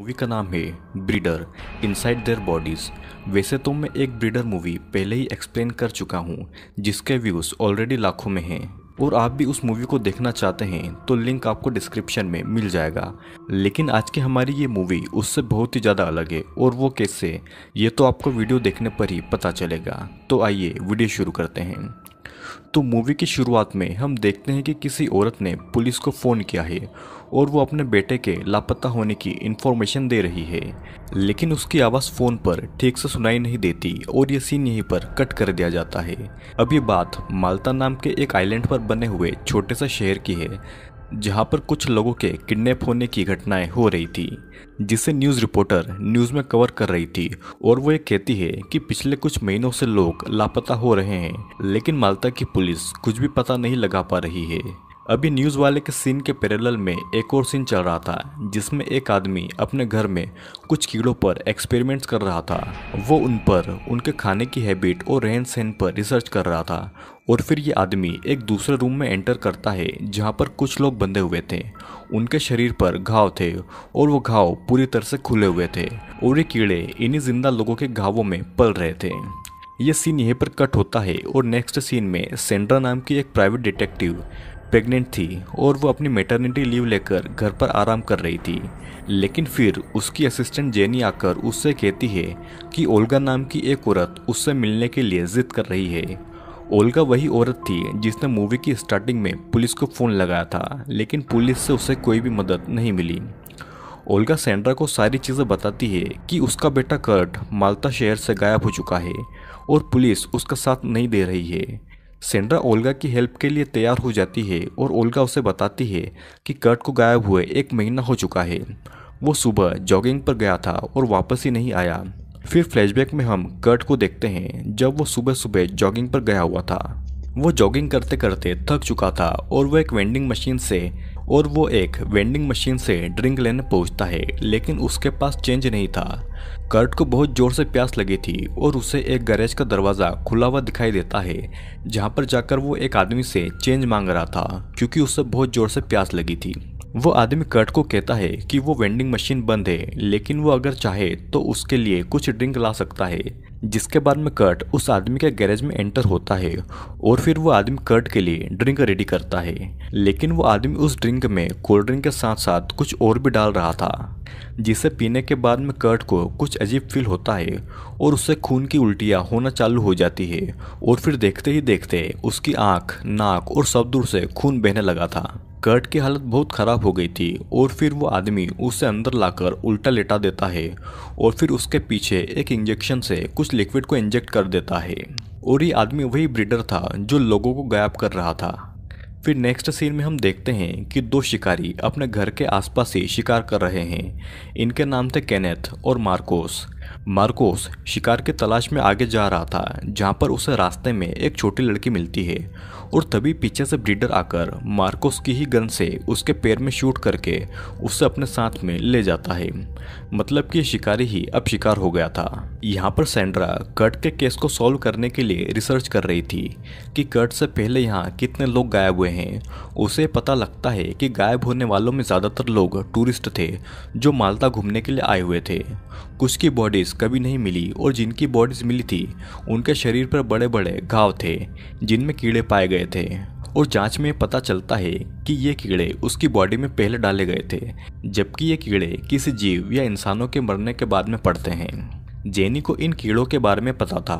movie का नाम है ब्रीडर इनसाइड देयर बॉडीज़ वैसे तो मैं एक ब्रीडर मूवी पहले ही एक्सप्लेन कर चुका हूँ जिसके व्यूज़ ऑलरेडी लाखों में हैं और आप भी उस मूवी को देखना चाहते हैं तो लिंक आपको डिस्क्रिप्शन में मिल जाएगा लेकिन आज की हमारी ये मूवी उससे बहुत ही ज़्यादा अलग है और वो कैसे ये तो आपको वीडियो देखने पर ही पता चलेगा तो आइए वीडियो शुरू करते हैं तो मूवी की शुरुआत में हम देखते हैं कि किसी औरत ने पुलिस को फ़ोन किया है और वो अपने बेटे के लापता होने की इन्फॉर्मेशन दे रही है लेकिन उसकी आवाज़ फ़ोन पर ठीक से सुनाई नहीं देती और ये सीन यहीं पर कट कर दिया जाता है अब ये बात माल्टा नाम के एक आइलैंड पर बने हुए छोटे से शहर की है जहां पर कुछ लोगों के किडनैप होने की घटनाएं हो रही थी जिसे न्यूज़ रिपोर्टर न्यूज़ में कवर कर रही थी और वो ये कहती है कि पिछले कुछ महीनों से लोग लापता हो रहे हैं लेकिन मालता की पुलिस कुछ भी पता नहीं लगा पा रही है अभी न्यूज़ वाले के सीन के पैरेलल में एक और सीन चल रहा था जिसमें एक आदमी अपने घर में कुछ कीड़ों पर एक्सपेरिमेंट्स कर रहा था वो उन पर उनके खाने की हैबिट और रहन सहन पर रिसर्च कर रहा था और फिर ये आदमी एक दूसरे रूम में एंटर करता है जहाँ पर कुछ लोग बंधे हुए थे उनके शरीर पर घाव थे और वो घाव पूरी तरह से खुले हुए थे और ये कीड़े इन्हीं जिंदा लोगों के घावों में पल रहे थे ये सीन यहीं पर कट होता है और नेक्स्ट सीन में सेंड्रा नाम की एक प्राइवेट डिटेक्टिव प्रेग्नेंट थी और वो अपनी मेटर्निटी लीव लेकर घर पर आराम कर रही थी लेकिन फिर उसकी असिस्टेंट जेनी आकर उससे कहती है कि ओल्गा नाम की एक औरत उससे मिलने के लिए जिद कर रही है ओल्गा वही औरत थी जिसने मूवी की स्टार्टिंग में पुलिस को फ़ोन लगाया था लेकिन पुलिस से उसे कोई भी मदद नहीं मिली ओल्गा सेंड्रा को सारी चीज़ें बताती है कि उसका बेटा कर्ट माल्टा शहर से गायब हो चुका है और पुलिस उसका साथ नहीं दे रही है सेंड्रा ओल्गा की हेल्प के लिए तैयार हो जाती है और ओल्गा उसे बताती है कि कर्ट को गायब हुए एक महीना हो चुका है वो सुबह जॉगिंग पर गया था और वापस ही नहीं आया फिर फ्लैशबैक में हम कर्ट को देखते हैं जब वो सुबह सुबह जॉगिंग पर गया हुआ था वो जॉगिंग करते करते थक चुका था और वह एक वेंडिंग मशीन से और वो एक वेंडिंग मशीन से ड्रिंक लेने पहुंचता है लेकिन उसके पास चेंज नहीं था कर्ट को बहुत जोर से प्यास लगी थी और उसे एक गैरेज का दरवाज़ा खुला हुआ दिखाई देता है जहाँ पर जाकर वो एक आदमी से चेंज मांग रहा था क्योंकि उसे बहुत जोर से प्यास लगी थी वो आदमी कर्ट को कहता है कि वो वेंडिंग मशीन बंद है लेकिन वो अगर चाहे तो उसके लिए कुछ ड्रिंक ला सकता है जिसके बाद में कर्ट उस आदमी के गैरेज में एंटर होता है और फिर वो आदमी कर्ट के लिए ड्रिंक रेडी करता है लेकिन वो आदमी उस ड्रिंक में कोल्ड ड्रिंक के साथ साथ कुछ और भी डाल रहा था जिसे पीने के बाद में कर्ट को कुछ अजीब फील होता है और उससे खून की उल्टियाँ होना चालू हो जाती है और फिर देखते ही देखते उसकी आँख नाक और सब दूर से खून बहने लगा था कर्ट की हालत बहुत ख़राब हो गई थी और फिर वो आदमी उसे अंदर लाकर उल्टा लेटा देता है और फिर उसके पीछे एक इंजेक्शन से कुछ लिक्विड को इंजेक्ट कर देता है और ये आदमी वही ब्रीडर था जो लोगों को गायब कर रहा था फिर नेक्स्ट सीन में हम देखते हैं कि दो शिकारी अपने घर के आसपास ही शिकार कर रहे हैं इनके नाम थे कैनेथ और मार्कोस मार्कोस शिकार की तलाश में आगे जा रहा था जहाँ पर उसे रास्ते में एक छोटी लड़की मिलती है और तभी पीछे से ब्रीडर आकर मार्कोस की ही गन से उसके पैर में शूट करके उसे अपने साथ में ले जाता है मतलब कि शिकारी ही अब शिकार हो गया था यहाँ पर सैंड्रा कर्ट के केस को सॉल्व करने के लिए रिसर्च कर रही थी कि कर्ट से पहले यहाँ कितने लोग गायब हुए हैं उसे पता लगता है कि गायब होने वालों में ज़्यादातर लोग टूरिस्ट थे जो मालता घूमने के लिए आए हुए थे कुछ की बॉडीज़ कभी नहीं मिली और जिनकी बॉडीज़ मिली थी उनके शरीर पर बड़े बड़े घाव थे जिनमें कीड़े पाए गए थे और जांच में पता चलता है कि ये कीड़े उसकी बॉडी में पहले डाले गए थे जबकि ये कीड़े किसी जीव या इंसानों के मरने के बाद में पड़ते हैं जेनी को इन कीड़ों के बारे में पता था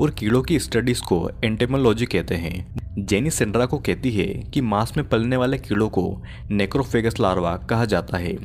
और कीड़ों की स्टडीज को एंटेमोलॉजी कहते हैं जेनी सेंड्रा को कहती है कि मांस में पलने वाले कीड़ों को नेक्रोफेगस लार्वा कहा जाता है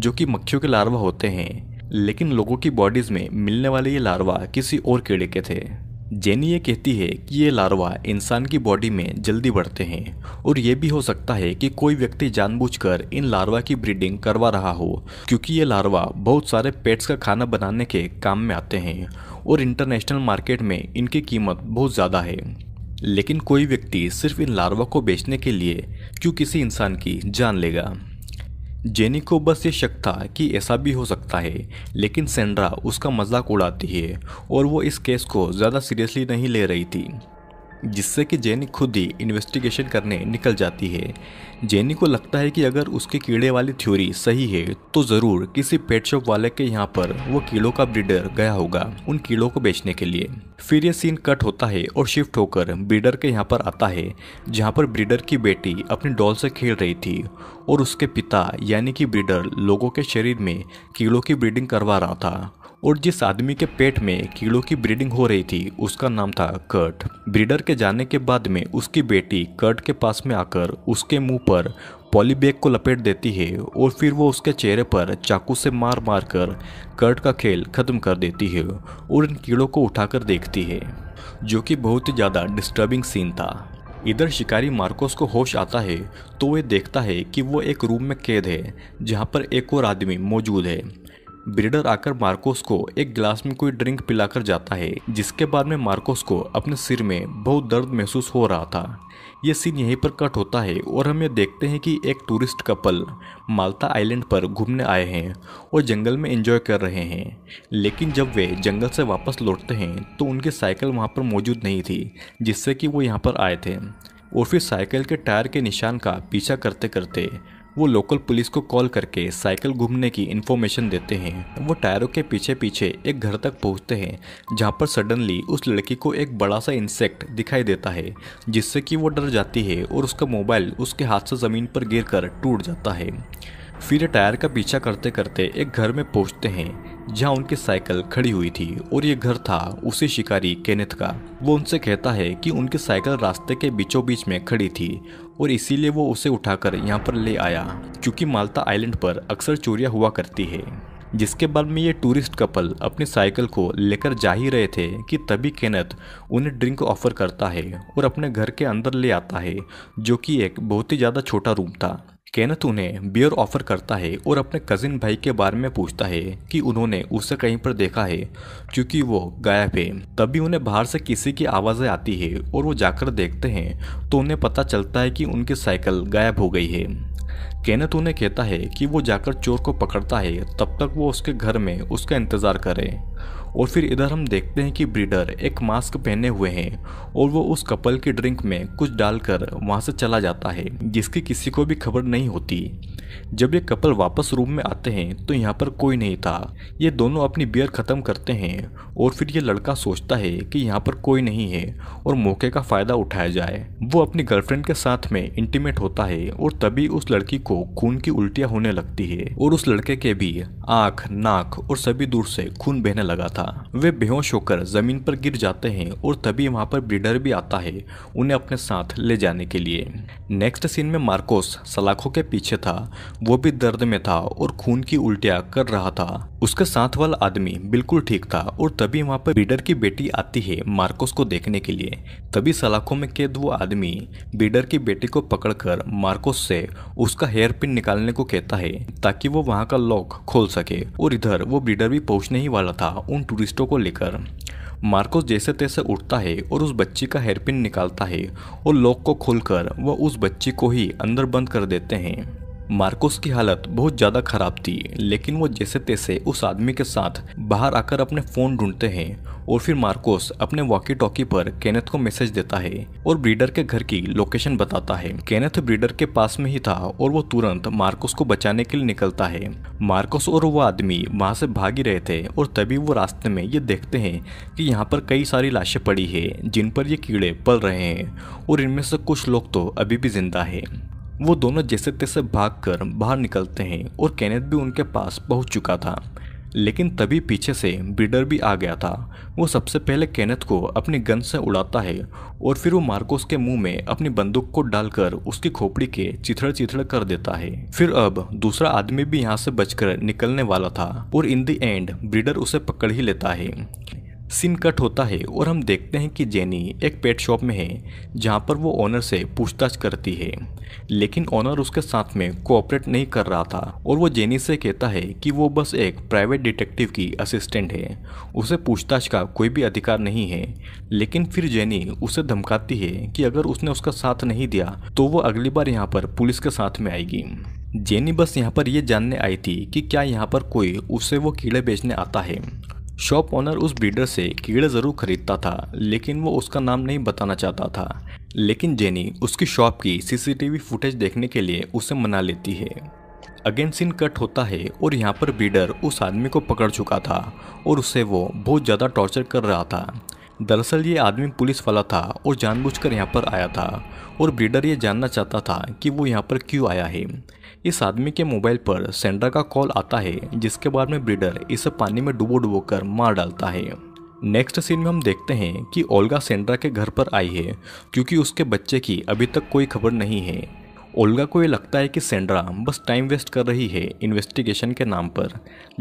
जो कि मक्खियों के लार्वा होते हैं लेकिन लोगों की बॉडीज़ में मिलने वाले ये लार्वा किसी और कीड़े के थे जेनी ये कहती है कि ये लार्वा इंसान की बॉडी में जल्दी बढ़ते हैं और ये भी हो सकता है कि कोई व्यक्ति जानबूझकर इन लार्वा की ब्रीडिंग करवा रहा हो क्योंकि ये लार्वा बहुत सारे पेट्स का खाना बनाने के काम में आते हैं और इंटरनेशनल मार्केट में इनकी कीमत बहुत ज़्यादा है लेकिन कोई व्यक्ति सिर्फ इन लार्वा को बेचने के लिए क्यों किसी इंसान की जान लेगा जेनी को बस ये शक था कि ऐसा भी हो सकता है लेकिन सेंड्रा उसका मजाक उड़ाती है और वो इस केस को ज़्यादा सीरियसली नहीं ले रही थी जिससे कि जेनी खुद ही इन्वेस्टिगेशन करने निकल जाती है जेनी को लगता है कि अगर उसके कीड़े वाली थ्योरी सही है तो ज़रूर किसी पेट शॉप वाले के यहाँ पर वो कीड़ों का ब्रीडर गया होगा उन कीड़ों को बेचने के लिए फिर ये सीन कट होता है और शिफ्ट होकर ब्रीडर के यहाँ पर आता है जहाँ पर ब्रीडर की बेटी अपनी डॉल से खेल रही थी और उसके पिता यानी कि ब्रीडर लोगों के शरीर में कीड़ों की ब्रीडिंग करवा रहा था और जिस आदमी के पेट में कीड़ों की ब्रीडिंग हो रही थी उसका नाम था कर्ट ब्रीडर के जाने के बाद में उसकी बेटी कर्ट के पास में आकर उसके मुंह पर पॉलीबैग को लपेट देती है और फिर वो उसके चेहरे पर चाकू से मार मार कर कर्ट का खेल ख़त्म कर देती है और इन कीड़ों को उठाकर देखती है जो कि बहुत ही ज़्यादा डिस्टर्बिंग सीन था इधर शिकारी मार्कोस को होश आता है तो वह देखता है कि वो एक रूम में कैद है जहाँ पर एक और आदमी मौजूद है ब्रीडर आकर मार्कोस को एक गिलास में कोई ड्रिंक पिलाकर जाता है जिसके बाद में मार्कोस को अपने सिर में बहुत दर्द महसूस हो रहा था ये सीन यहीं पर कट होता है और हम ये देखते हैं कि एक टूरिस्ट कपल माल्टा आइलैंड पर घूमने आए हैं और जंगल में एंजॉय कर रहे हैं लेकिन जब वे जंगल से वापस लौटते हैं तो उनकी साइकिल वहाँ पर मौजूद नहीं थी जिससे कि वो यहाँ पर आए थे और फिर साइकिल के टायर के निशान का पीछा करते करते वो लोकल पुलिस को कॉल करके साइकिल घूमने की इन्फॉर्मेशन देते हैं वो टायरों के पीछे पीछे एक घर तक पहुंचते हैं जहाँ पर सडनली उस लड़की को एक बड़ा सा इंसेक्ट दिखाई देता है जिससे कि वो डर जाती है और उसका मोबाइल उसके हाथ से ज़मीन पर गिर कर टूट जाता है फिर टायर का पीछा करते करते एक घर में पहुंचते हैं जहां उनकी साइकिल खड़ी हुई थी और ये घर था उसी शिकारी केनेथ का वो उनसे कहता है कि उनकी साइकिल रास्ते के बीचों बीच में खड़ी थी और इसीलिए वो उसे उठाकर यहाँ पर ले आया क्योंकि माल्टा आइलैंड पर अक्सर चोरियाँ हुआ करती है जिसके बाद में ये टूरिस्ट कपल अपनी साइकिल को लेकर जा ही रहे थे कि तभी केनत उन्हें ड्रिंक ऑफर करता है और अपने घर के अंदर ले आता है जो कि एक बहुत ही ज़्यादा छोटा रूम था केनथ उन्हें बियर ऑफर करता है और अपने कजिन भाई के बारे में पूछता है कि उन्होंने उसे कहीं पर देखा है क्योंकि वो गायब है तभी उन्हें बाहर से किसी की आवाज़ें आती है और वो जाकर देखते हैं तो उन्हें पता चलता है कि उनकी साइकिल गायब हो गई है कैनत उन्हें कहता है कि वो जाकर चोर को पकड़ता है तब तक वो उसके घर में उसका इंतज़ार करे और फिर इधर हम देखते हैं कि ब्रीडर एक मास्क पहने हुए हैं और वो उस कपल की ड्रिंक में कुछ डालकर वहाँ से चला जाता है जिसकी किसी को भी खबर नहीं होती जब ये कपल वापस रूम में आते हैं तो यहाँ पर कोई नहीं था ये दोनों अपनी बियर ख़त्म करते हैं और फिर ये लड़का सोचता है कि यहाँ पर कोई नहीं है और मौके का फ़ायदा उठाया जाए वो अपनी गर्लफ्रेंड के साथ में इंटीमेट होता है और तभी उस लड़के लड़की को खून की उल्टियां होने लगती है और उस लड़के के भी आंख नाक और सभी दूर से खून बहने लगा था वे बेहोश होकर जमीन पर गिर जाते हैं और तभी वहां पर ब्रीडर भी आता है उन्हें अपने साथ ले जाने के लिए नेक्स्ट सीन में मार्कोस सलाखों के पीछे था वो भी दर्द में था और खून की उल्टिया कर रहा था उसके साथ वाला आदमी बिल्कुल ठीक था और तभी वहाँ पर बीडर की बेटी आती है मार्कोस को देखने के लिए तभी सलाखों में कैद वो आदमी बीडर की बेटी को पकड़कर मार्कोस से उस उसका हेयर पिन निकालने को कहता है ताकि वो वहाँ का लॉक खोल सके और इधर वो ब्रीडर भी पहुँचने ही वाला था उन टूरिस्टों को लेकर मार्कोस जैसे तैसे उठता है और उस बच्ची का हेयर पिन निकालता है और लॉक को खोलकर वह उस बच्ची को ही अंदर बंद कर देते हैं मार्कोस की हालत बहुत ज़्यादा खराब थी लेकिन वो जैसे तैसे उस आदमी के साथ बाहर आकर अपने फ़ोन ढूंढते हैं और फिर मार्कोस अपने वॉकी टॉकी पर केनेथ को मैसेज देता है और ब्रीडर के घर की लोकेशन बताता है केनेथ ब्रीडर के पास में ही था और वो तुरंत मार्कोस को बचाने के लिए निकलता है मार्कोस और वो आदमी वहां से भाग ही रहे थे और तभी वो रास्ते में ये देखते हैं कि यहाँ पर कई सारी लाशें पड़ी है जिन पर ये कीड़े पल रहे हैं और इनमें से कुछ लोग तो अभी भी जिंदा है वो दोनों जैसे तैसे भागकर बाहर निकलते हैं और कैनेथ भी उनके पास पहुंच चुका था लेकिन तभी पीछे से ब्रीडर भी आ गया था वो सबसे पहले कैनेथ को अपनी गन से उड़ाता है और फिर वो मार्कोस के मुंह में अपनी बंदूक को डालकर उसकी खोपड़ी के चिथड़ चिथड़ कर देता है फिर अब दूसरा आदमी भी यहाँ से बचकर निकलने वाला था और इन दी एंड ब्रीडर उसे पकड़ ही लेता है सीन कट होता है और हम देखते हैं कि जेनी एक पेट शॉप में है जहाँ पर वो ओनर से पूछताछ करती है लेकिन ओनर उसके साथ में कोऑपरेट नहीं कर रहा था और वो जेनी से कहता है कि वो बस एक प्राइवेट डिटेक्टिव की असिस्टेंट है उसे पूछताछ का कोई भी अधिकार नहीं है लेकिन फिर जेनी उसे धमकाती है कि अगर उसने उसका साथ नहीं दिया तो वो अगली बार यहाँ पर पुलिस के साथ में आएगी जेनी बस यहाँ पर यह जानने आई थी कि क्या यहाँ पर कोई उसे वो कीड़े बेचने आता है शॉप ओनर उस ब्रीडर से कीड़े ज़रूर खरीदता था लेकिन वो उसका नाम नहीं बताना चाहता था लेकिन जेनी उसकी शॉप की सीसीटीवी फुटेज देखने के लिए उसे मना लेती है अगेन सीन कट होता है और यहाँ पर ब्रीडर उस आदमी को पकड़ चुका था और उसे वो बहुत ज़्यादा टॉर्चर कर रहा था दरअसल ये आदमी पुलिस वाला था और जानबूझकर यहाँ पर आया था और ब्रीडर ये जानना चाहता था कि वो यहाँ पर क्यों आया है इस आदमी के मोबाइल पर सेंड्रा का कॉल आता है जिसके बाद में ब्रीडर इसे पानी में डुबो डुबो कर मार डालता है नेक्स्ट सीन में हम देखते हैं कि ओल्गा सेंड्रा के घर पर आई है क्योंकि उसके बच्चे की अभी तक कोई खबर नहीं है ओल्गा को ये लगता है कि सेंड्रा बस टाइम वेस्ट कर रही है इन्वेस्टिगेशन के नाम पर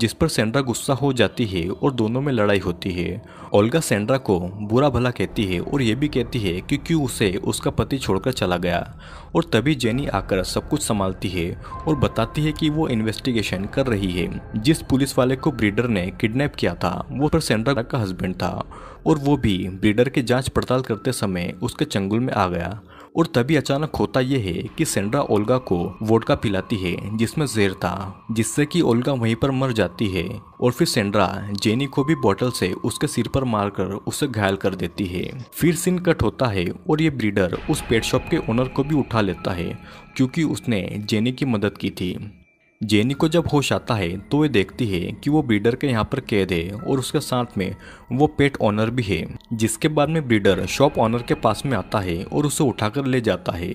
जिस पर सेंड्रा गुस्सा हो जाती है और दोनों में लड़ाई होती है ओल्गा सेंड्रा को बुरा भला कहती है और ये भी कहती है कि क्यों उसे उसका पति छोड़कर चला गया और तभी जेनी आकर सब कुछ संभालती है और बताती है कि वो इन्वेस्टिगेशन कर रही है जिस पुलिस वाले को ब्रीडर ने किडनैप किया था वो पर सेंड्रा का हस्बैंड था और वो भी ब्रीडर की जाँच पड़ताल करते समय उसके चंगुल में आ गया और तभी अचानक होता यह है कि सेंड्रा ओल्गा को वोडका पिलाती है जिसमें जेर था जिससे कि ओल्गा वहीं पर मर जाती है और फिर सेंड्रा जेनी को भी बोतल से उसके सिर पर मारकर उसे घायल कर देती है फिर सीन कट होता है और ये ब्रीडर उस पेट शॉप के ओनर को भी उठा लेता है क्योंकि उसने जेनी की मदद की थी जेनी को जब होश आता है तो वे देखती है कि वो ब्रीडर के यहाँ पर कैद है और उसके साथ में वो पेट ऑनर भी है जिसके बाद में ब्रीडर शॉप ऑनर के पास में आता है और उसे उठाकर ले जाता है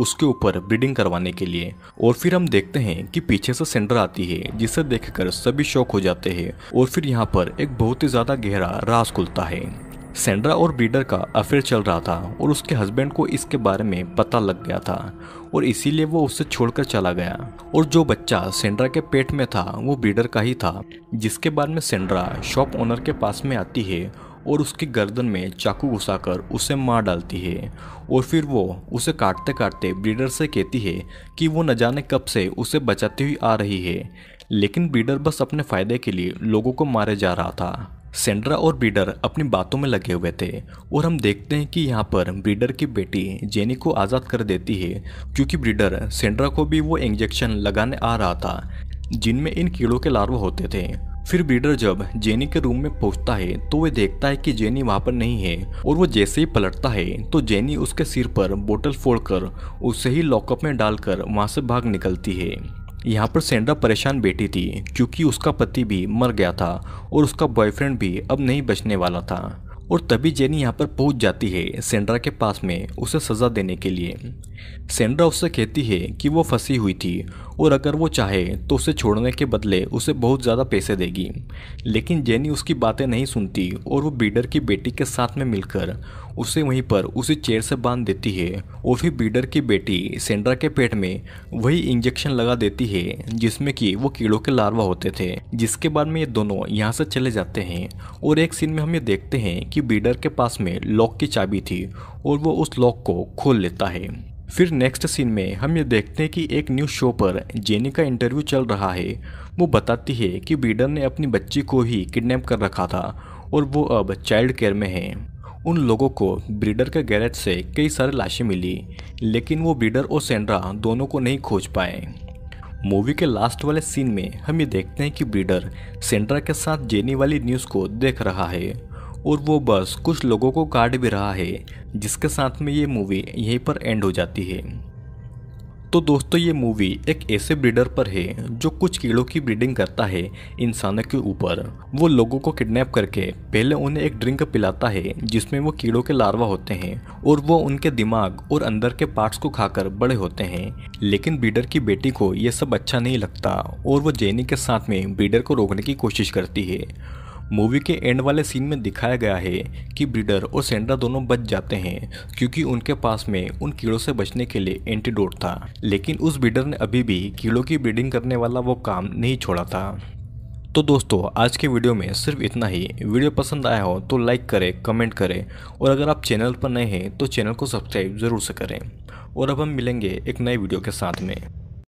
उसके ऊपर ब्रीडिंग करवाने के लिए और फिर हम देखते हैं कि पीछे से सेंडर आती है जिसे देखकर सभी शौक हो जाते हैं और फिर यहाँ पर एक बहुत ही ज़्यादा गहरा रास खुलता है सेंड्रा और ब्रीडर का अफेयर चल रहा था और उसके हस्बैंड को इसके बारे में पता लग गया था और इसीलिए वो उसे छोड़कर चला गया और जो बच्चा सेंड्रा के पेट में था वो ब्रीडर का ही था जिसके बाद में सेंड्रा शॉप ओनर के पास में आती है और उसकी गर्दन में चाकू घुसाकर उसे मार डालती है और फिर वो उसे काटते काटते ब्रीडर से कहती है कि वो न जाने कब से उसे बचाती हुई आ रही है लेकिन ब्रीडर बस अपने फ़ायदे के लिए लोगों को मारे जा रहा था सेंड्रा और ब्रीडर अपनी बातों में लगे हुए थे और हम देखते हैं कि यहाँ पर ब्रीडर की बेटी जेनी को आज़ाद कर देती है क्योंकि ब्रीडर सेंड्रा को भी वो इंजेक्शन लगाने आ रहा था जिनमें इन कीड़ों के लार्वा होते थे फिर ब्रीडर जब जेनी के रूम में पहुंचता है तो वह देखता है कि जेनी वहां पर नहीं है और वो जैसे ही पलटता है तो जेनी उसके सिर पर बोतल फोड़कर उसे ही लॉकअप में डालकर वहां से भाग निकलती है यहाँ पर सेंड्रा परेशान बैठी थी क्योंकि उसका पति भी मर गया था और उसका बॉयफ्रेंड भी अब नहीं बचने वाला था और तभी जेनी यहाँ पर पहुँच जाती है सेंड्रा के पास में उसे सज़ा देने के लिए सेंड्रा उससे कहती है कि वो फंसी हुई थी और अगर वो चाहे तो उसे छोड़ने के बदले उसे बहुत ज़्यादा पैसे देगी लेकिन जेनी उसकी बातें नहीं सुनती और वो बीडर की बेटी के साथ में मिलकर उसे वहीं पर उसी चेयर से बांध देती है और फिर बीडर की बेटी सेंड्रा के पेट में वही इंजेक्शन लगा देती है जिसमें कि वो कीड़ों के लार्वा होते थे जिसके बाद में ये दोनों यहाँ से चले जाते हैं और एक सीन में हम ये देखते हैं कि बीडर के पास में लॉक की चाबी थी और वो उस लॉक को खोल लेता है फिर नेक्स्ट सीन में हम ये देखते हैं कि एक न्यूज़ शो पर जेनी का इंटरव्यू चल रहा है वो बताती है कि बीडन ने अपनी बच्ची को ही किडनैप कर रखा था और वो अब चाइल्ड केयर में है उन लोगों को ब्रीडर के गैरेज से कई सारे लाशें मिली लेकिन वो ब्रीडर और सेंड्रा दोनों को नहीं खोज पाए मूवी के लास्ट वाले सीन में हम ये देखते हैं कि ब्रीडर सेंड्रा के साथ जेनी वाली न्यूज़ को देख रहा है और वो बस कुछ लोगों को काट भी रहा है जिसके साथ में ये मूवी यहीं पर एंड हो जाती है तो दोस्तों ये मूवी एक ऐसे ब्रीडर पर है जो कुछ कीड़ों की ब्रीडिंग करता है इंसानों के ऊपर वो लोगों को किडनैप करके पहले उन्हें एक ड्रिंक पिलाता है जिसमें वो कीड़ों के लार्वा होते हैं और वो उनके दिमाग और अंदर के पार्ट्स को खाकर बड़े होते हैं लेकिन ब्रीडर की बेटी को ये सब अच्छा नहीं लगता और वो जेनी के साथ में ब्रीडर को रोकने की कोशिश करती है मूवी के एंड वाले सीन में दिखाया गया है कि ब्रीडर और सेंड्रा दोनों बच जाते हैं क्योंकि उनके पास में उन कीड़ों से बचने के लिए एंटीडोट था लेकिन उस ब्रीडर ने अभी भी कीड़ों की ब्रीडिंग करने वाला वो काम नहीं छोड़ा था तो दोस्तों आज के वीडियो में सिर्फ इतना ही वीडियो पसंद आया हो तो लाइक करें कमेंट करें और अगर आप चैनल पर नए हैं तो चैनल को सब्सक्राइब ज़रूर से करें और अब हम मिलेंगे एक नए वीडियो के साथ में